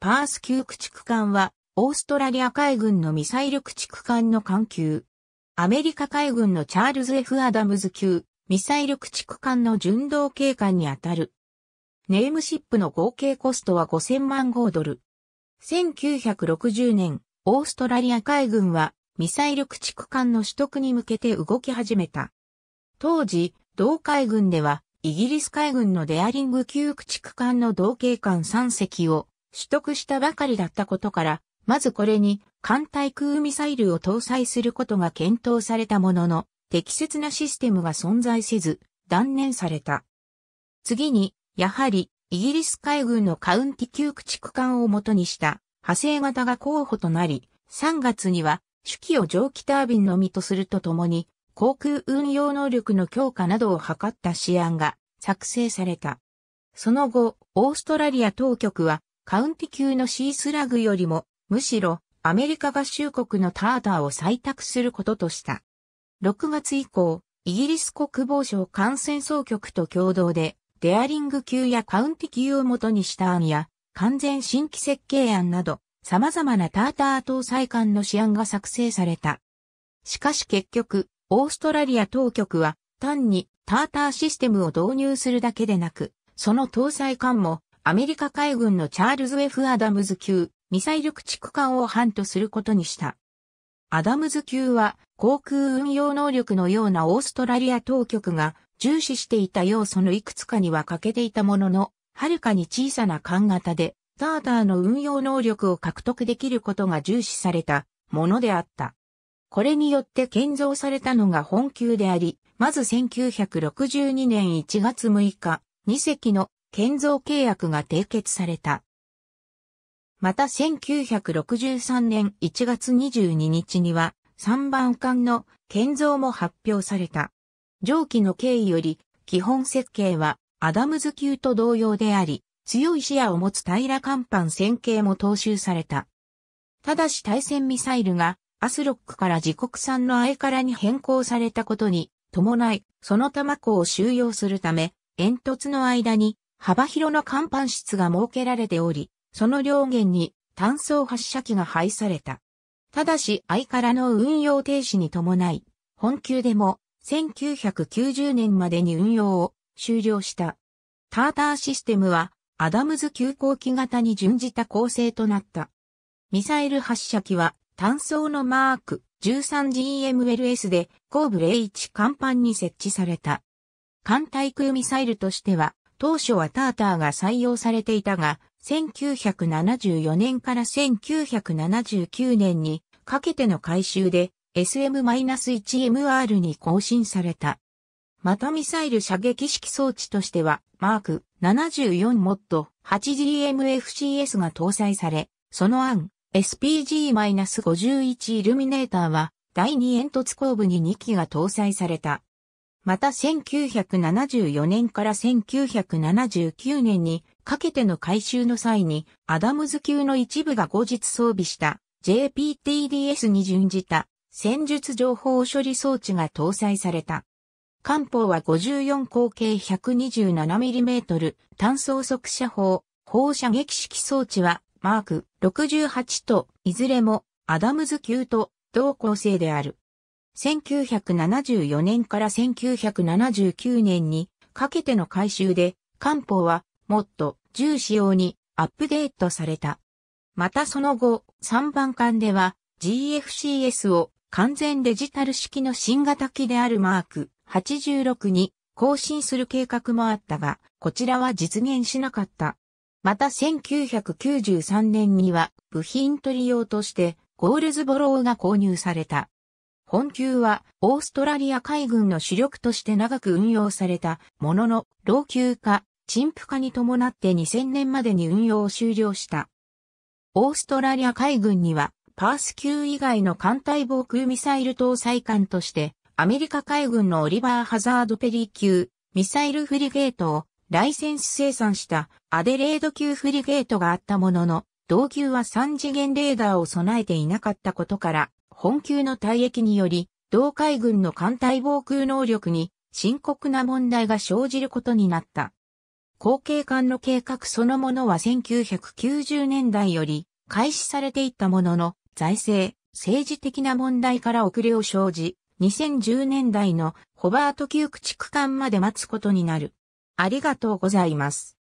パース級駆逐艦は、オーストラリア海軍のミサイル駆逐艦の艦級。アメリカ海軍のチャールズ・ F・ アダムズ級、ミサイル駆逐艦の巡道警官にあたる。ネームシップの合計コストは5000万豪ドル。1960年、オーストラリア海軍は、ミサイル駆逐艦の取得に向けて動き始めた。当時、同海軍では、イギリス海軍のデアリング級駆逐艦の同警艦3隻を取得したばかりだったことから、まずこれに艦対空ミサイルを搭載することが検討されたものの、適切なシステムが存在せず、断念された。次に、やはり、イギリス海軍のカウンティ級駆逐艦をもとにした派生型が候補となり、3月には、手記を蒸気タービンのみとするとともに、航空運用能力の強化などを図った試案が作成された。その後、オーストラリア当局はカウンティ級のシースラグよりも、むしろ、アメリカ合衆国のターターを採択することとした。6月以降、イギリス国防省感染総局と共同で、デアリング級やカウンティ級を元にした案や、完全新規設計案など、様々なターター搭載艦の試案が作成された。しかし結局、オーストラリア当局は、単にターターシステムを導入するだけでなく、その搭載艦もアメリカ海軍のチャールズ・ F・ アダムズ級ミサイル駆逐艦を班とすることにした。アダムズ級は航空運用能力のようなオーストラリア当局が重視していた要素のいくつかには欠けていたものの、はるかに小さな艦型で、ターターの運用能力を獲得できることが重視されたものであった。これによって建造されたのが本級であり、まず1962年1月6日、2隻の建造契約が締結された。また1963年1月22日には3番艦の建造も発表された。上記の経緯より基本設計はアダムズ級と同様であり、強い視野を持つ平甲板線形も踏襲された。ただし対戦ミサイルがアスロックから自国産のアエカラに変更されたことに伴い、その弾庫を収容するため、煙突の間に幅広の甲板室が設けられており、その両舷に単装発射機が配された。ただし相からの運用停止に伴い、本級でも1990年までに運用を終了した。ターターシステムはアダムズ急行機型に準じた構成となった。ミサイル発射機は単装のマーク 13GMLS で後部 A1 甲板に設置された。艦対空ミサイルとしては当初はターターが採用されていたが、1974年から1979年にかけての改修で SM-1MR に更新された。またミサイル射撃式装置としては、マーク74モッド 8GMFCS が搭載され、その案、SPG-51 イルミネーターは、第2煙突後部に2機が搭載された。また1974年から1979年にかけての改修の際にアダムズ級の一部が後日装備した JPTDS に準じた戦術情報処理装置が搭載された。艦砲は54口径 127mm 単装速射砲、放射撃式装置はマーク68といずれもアダムズ級と同構成である。1974年から1979年にかけての改修で、官報はもっと重視用にアップデートされた。またその後、3番間では GFCS を完全デジタル式の新型機であるマーク86に更新する計画もあったが、こちらは実現しなかった。また1993年には部品取り用としてゴールズボローが購入された。本級はオーストラリア海軍の主力として長く運用されたものの老朽化、陳腐化に伴って2000年までに運用を終了した。オーストラリア海軍にはパース級以外の艦隊防空ミサイル搭載艦としてアメリカ海軍のオリバー・ハザード・ペリー級ミサイルフリゲートをライセンス生産したアデレード級フリゲートがあったものの、同級は3次元レーダーを備えていなかったことから、本級の退役により、同海軍の艦隊防空能力に深刻な問題が生じることになった。後継艦の計画そのものは1990年代より開始されていったものの、財政、政治的な問題から遅れを生じ、2010年代のホバート級駆逐艦まで待つことになる。ありがとうございます。